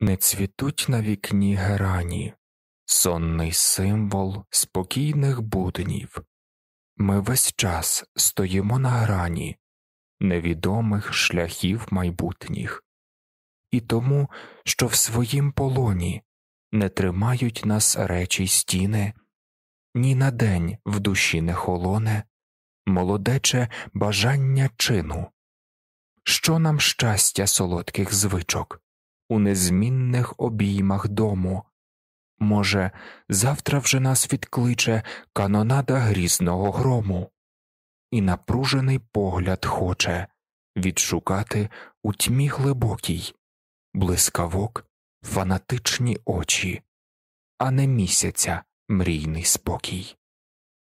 не цвітуть на вікні герані, сонний символ спокійних буднів. Ми весь час стоїмо на грані невідомих шляхів майбутніх, і тому, що в своїм полоні не тримають нас речі стіни, ні на день в душі не холоне, молодече бажання чину. Що нам щастя солодких звичок? у незмінних обіймах дому. Може, завтра вже нас відкличе канонада грізного грому, і напружений погляд хоче відшукати у тьмі глибокій, блискавок, фанатичні очі, а не місяця мрійний спокій.